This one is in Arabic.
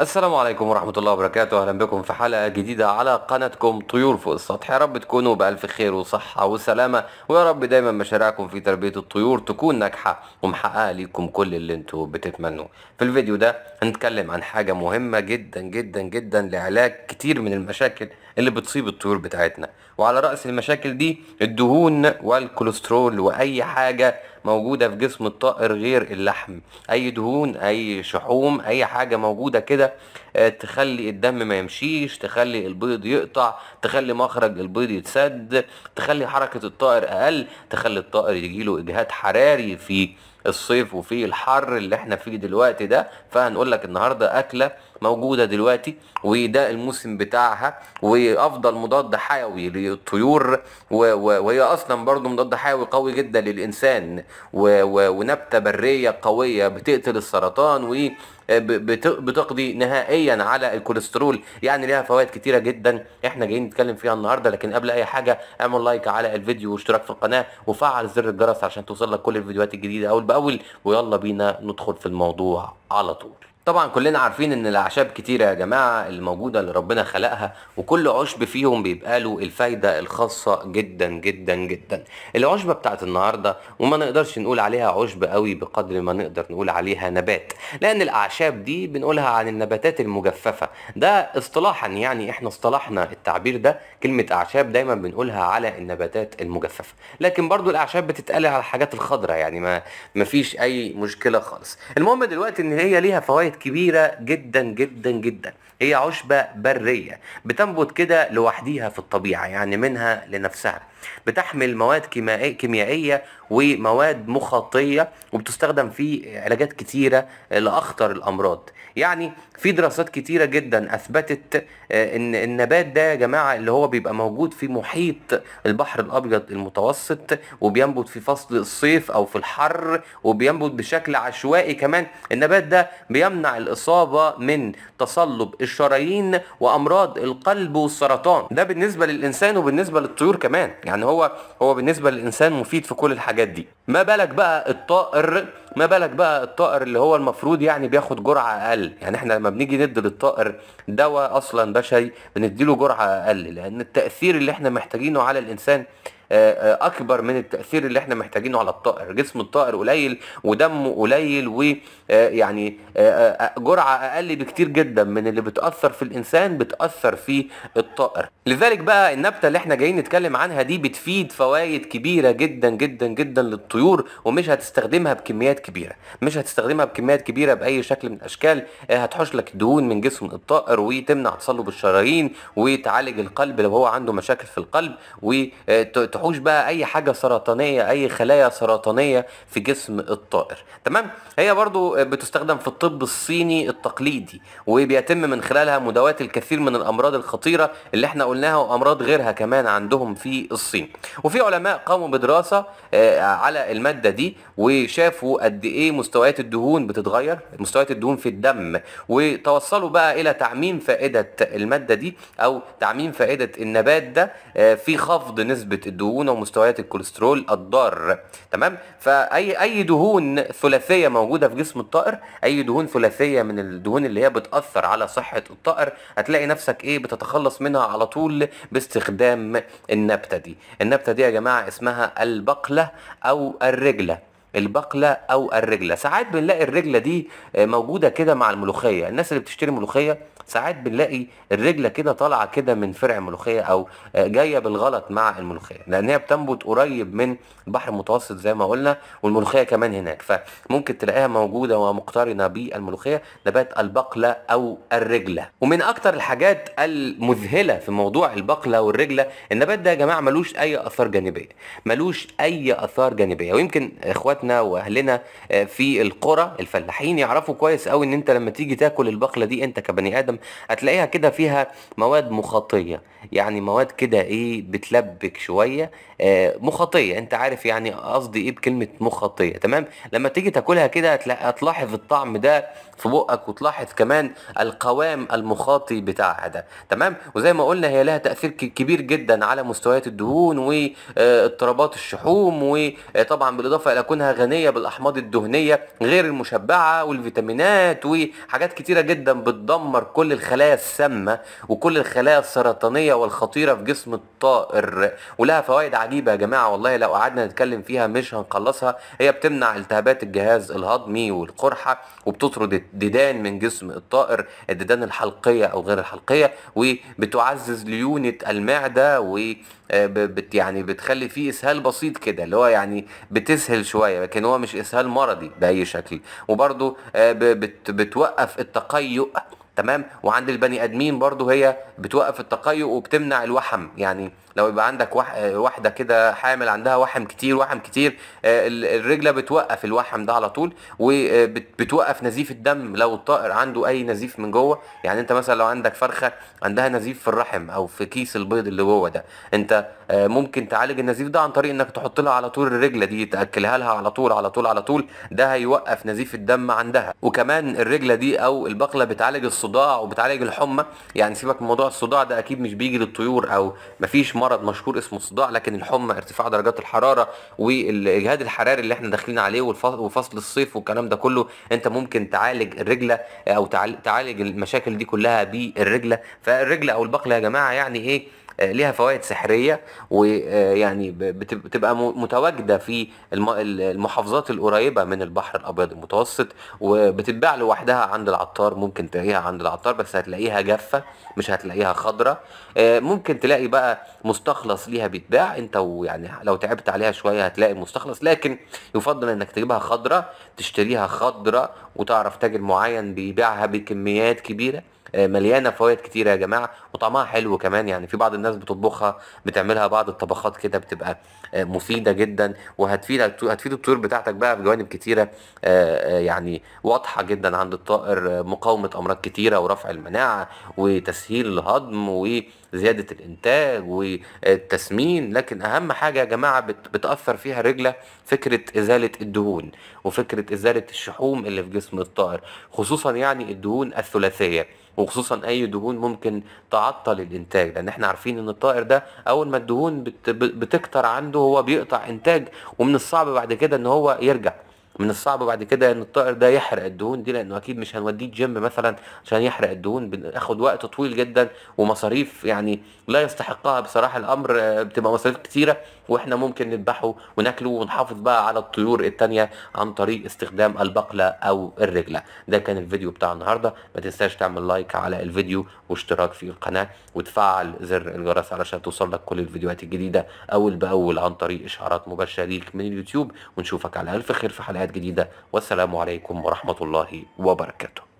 السلام عليكم ورحمة الله وبركاته أهلا بكم في حلقة جديدة على قناتكم طيور فوق السطح يا رب تكونوا بألف خير وصحة وسلامة ويا رب دايما مشاريعكم في تربية الطيور تكون ناجحة ومحققة ليكم كل اللي انتوا بتتمنوه في الفيديو ده هنتكلم عن حاجة مهمة جدا جدا جدا لعلاج كتير من المشاكل اللي بتصيب الطيور بتاعتنا وعلى رأس المشاكل دي الدهون والكوليسترول وأي حاجة موجودة في جسم الطائر غير اللحم اي دهون اي شحوم اي حاجة موجودة كده آه، تخلي الدم ما يمشيش تخلي البيض يقطع تخلي مخرج البيض يتسد تخلي حركة الطائر اقل تخلي الطائر يجيله اجهاد حراري في الصيف وفي الحر اللي احنا فيه دلوقتي ده فهنقولك النهاردة اكلة موجودة دلوقتي وده الموسم بتاعها وافضل مضاد حيوي للطيور وهي اصلا برضو مضاد حيوي قوي جدا للانسان ونبتة برية قوية بتقتل السرطان و بتقضي نهائيا على الكوليسترول يعني ليها فوائد كتيره جدا احنا جايين نتكلم فيها النهارده لكن قبل اي حاجه اعمل لايك على الفيديو واشتراك في القناه وفعل زر الجرس عشان توصل لك كل الفيديوهات الجديده اول باول ويلا بينا ندخل في الموضوع على طول طبعا كلنا عارفين ان الاعشاب كتيرة يا جماعة الموجودة اللي ربنا خلقها وكل عشب فيهم بيبقى له الفايدة الخاصة جدا جدا جدا العشبة بتاعت النهاردة وما نقدرش نقول عليها عشب قوي بقدر ما نقدر نقول عليها نبات لان الاعشاب دي بنقولها عن النباتات المجففة ده اصطلاحا يعني احنا اصطلحنا التعبير ده كلمة اعشاب دايما بنقولها على النباتات المجففة لكن برضو الاعشاب بتتقال على الحاجات الخضراء يعني ما فيش اي مشكلة خالص المهم دلوقتي ان هي ليها فوائد كانت كبيرة جدا جدا جدا هي عشبة برية بتنبت كده لوحديها في الطبيعة يعني منها لنفسها بتحمل مواد كيميائية ومواد مخاطية وبتستخدم في علاجات كتيرة لأخطر الأمراض يعني في دراسات كتيرة جدا أثبتت آه، إن النبات ده يا جماعة اللي هو بيبقى موجود في محيط البحر الأبيض المتوسط وبينبت في فصل الصيف أو في الحر وبينبت بشكل عشوائي كمان النبات ده بيمنع يمنع الاصابه من تصلب الشرايين وامراض القلب والسرطان ده بالنسبه للانسان وبالنسبه للطيور كمان يعني هو هو بالنسبه للانسان مفيد في كل الحاجات دي ما بالك بقى الطائر ما بالك بقى الطائر اللي هو المفروض يعني بياخد جرعه اقل يعني احنا لما بنيجي ندي للطائر دواء اصلا بشري بنديله جرعه اقل لان التاثير اللي احنا محتاجينه على الانسان آه، آه، اكبر من التاثير اللي احنا محتاجينه على الطائر جسم الطائر قليل ودمه قليل ويعني آه، جرعه اقل بكتير جدا من اللي بتاثر في الانسان بتاثر في الطائر لذلك بقى النبته اللي احنا جايين نتكلم عنها دي بتفيد فوائد كبيره جدا جدا جدا للطيور ومش هتستخدمها بكميات كبيره مش هتستخدمها بكميات كبيره باي شكل من الاشكال هتحوش لك دهون من جسم الطائر وتمنع تصلب الشرايين وتعالج القلب لو هو عنده مشاكل في القلب وت تحوش بقى اي حاجه سرطانيه اي خلايا سرطانيه في جسم الطائر تمام هي برضو بتستخدم في الطب الصيني التقليدي وبيتم من خلالها مداواه الكثير من الامراض الخطيره اللي احنا قلناها وامراض غيرها كمان عندهم في الصين وفي علماء قاموا بدراسه آه، على الماده دي وشافوا قد ايه مستويات الدهون بتتغير مستويات الدهون في الدم وتوصلوا بقى الى تعميم فائده الماده دي او تعميم فائده النبات ده آه، في خفض نسبه الدهون الدهون ومستويات الكوليسترول الضار تمام فاي اي دهون ثلاثيه موجوده في جسم الطائر اي دهون ثلاثيه من الدهون اللي هي بتاثر على صحه الطائر هتلاقي نفسك ايه بتتخلص منها على طول باستخدام النبته دي النبته دي يا جماعه اسمها البقله او الرجله البقله او الرجله ساعات بنلاقي الرجله دي آه، موجوده كده مع الملوخيه الناس اللي بتشتري ملوخيه ساعات بنلاقي الرجله كده طالعه كده من فرع الملوخيه او آه، جايه بالغلط مع الملوخيه لان هي بتنبت قريب من البحر المتوسط زي ما قلنا والملوخيه كمان هناك فممكن تلاقيها موجوده ومقترنه بالملوخيه نبات البقله او الرجله ومن اكتر الحاجات المذهله في موضوع البقله والرجله النبات ده يا جماعه ملوش اي اثار جانبيه ملوش اي اثار جانبيه ويمكن اخواتنا واهلنا آه، في القرى الفلاحين يعرفوا كويس قوي ان انت لما تيجي تاكل البقله دي انت كبني ادم ادم هتلاقيها كده فيها مواد مخاطيه يعني مواد كده ايه بتلبك شويه آه مخاطيه انت عارف يعني قصدي ايه بكلمه مخاطيه تمام لما تيجي تاكلها كده هتلاحظ الطعم ده في بقك وتلاحظ كمان القوام المخاطي بتاعها ده تمام وزي ما قلنا هي لها تاثير كبير جدا على مستويات الدهون واضطرابات آه، الشحوم وطبعا آه، بالاضافه الى كونها غنيه بالاحماض الدهنيه غير المشبعه والفيتامينات وحاجات كتيره جدا بتدمر كل كل الخلايا السامه وكل الخلايا السرطانيه والخطيره في جسم الطائر ولها فوائد عجيبه يا جماعه والله لو قعدنا نتكلم فيها مش هنخلصها هي بتمنع التهابات الجهاز الهضمي والقرحه وبتطرد الديدان من جسم الطائر الديدان الحلقيه او غير الحلقيه وبتعزز ليونه المعده و آه، بت يعني بتخلي فيه اسهال بسيط كده اللي هو يعني بتسهل شويه لكن هو مش اسهال مرضي باي شكل وبرده آه، بت بتوقف التقيؤ تمام وعند البني ادمين برضو هي بتوقف التقيؤ وبتمنع الوحم يعني لو يبقى عندك واحده كده حامل عندها وحم كتير وحم كتير آه، الرجله بتوقف الوحم ده على طول وبتوقف آه، نزيف الدم لو الطائر عنده اي نزيف من جوه يعني انت مثلا لو عندك فرخه عندها نزيف في الرحم او في كيس البيض اللي جوه ده انت آه، ممكن تعالج النزيف ده عن طريق انك تحط لها على طول الرجله دي تاكلها لها على طول على طول على طول ده هيوقف نزيف الدم عندها وكمان الرجله دي او البقله بتعالج الص الصداع وبتعالج الحمى يعني سيبك من موضوع الصداع ده اكيد مش بيجي للطيور او مفيش مرض مشهور اسمه الصداع لكن الحمى ارتفاع درجات الحراره والاجهاد الحراري اللي احنا داخلين عليه وفصل الصيف والكلام ده كله انت ممكن تعالج الرجله او تعالج المشاكل دي كلها بالرجله فالرجله او البقله يا جماعه يعني ايه آه، ليها فوائد سحريه ويعني بتبقى متواجده في المحافظات القريبه من البحر الابيض المتوسط وبتتباع لوحدها عند العطار ممكن تلاقيها عند العطار بس هتلاقيها جافه مش هتلاقيها خضره آه، ممكن تلاقي بقى مستخلص ليها بيتباع انت ويعني لو تعبت عليها شويه هتلاقي مستخلص لكن يفضل انك تجيبها خضره تشتريها خضره وتعرف تاجر معين بيبيعها بكميات كبيره آه، مليانه فوائد كتيره يا جماعه وطعمها حلو كمان يعني في بعض الناس بتطبخها بتعملها بعض الطبخات كده بتبقى آه، مفيده جدا وهتفيد هتفيد الطيور بتاعتك بقى بجوانب كتيره آه، يعني واضحه جدا عند الطائر مقاومه امراض كتيره ورفع المناعه وتسهيل الهضم وزياده الانتاج والتسمين لكن اهم حاجه يا جماعه بتاثر فيها الرجله فكره ازاله الدهون وفكره ازاله الشحوم اللي في جسم الطائر خصوصا يعني الدهون الثلاثيه وخصوصا اي دهون ممكن تعطل الانتاج لان احنا عارفين ان الطائر ده اول ما الدهون بتكتر عنده هو بيقطع انتاج ومن الصعب بعد كده ان هو يرجع من الصعب بعد كده ان الطائر ده يحرق الدهون دي لانه اكيد مش هنوديه جيم مثلا عشان يحرق الدهون بناخد وقت طويل جدا ومصاريف يعني لا يستحقها بصراحه الامر بتبقى مصاريف كتيره واحنا ممكن نذبحه وناكله ونحافظ بقى على الطيور التانية عن طريق استخدام البقلة او الرجلة ده كان الفيديو بتاع النهاردة ما تنساش تعمل لايك على الفيديو واشتراك في القناة وتفعل زر الجرس علشان لك كل الفيديوهات الجديدة اول باول عن طريق اشعارات مباشرة ليك من اليوتيوب ونشوفك على الف خير في حلقات ومواضيعات جديدة والسلام عليكم ورحمة الله وبركاته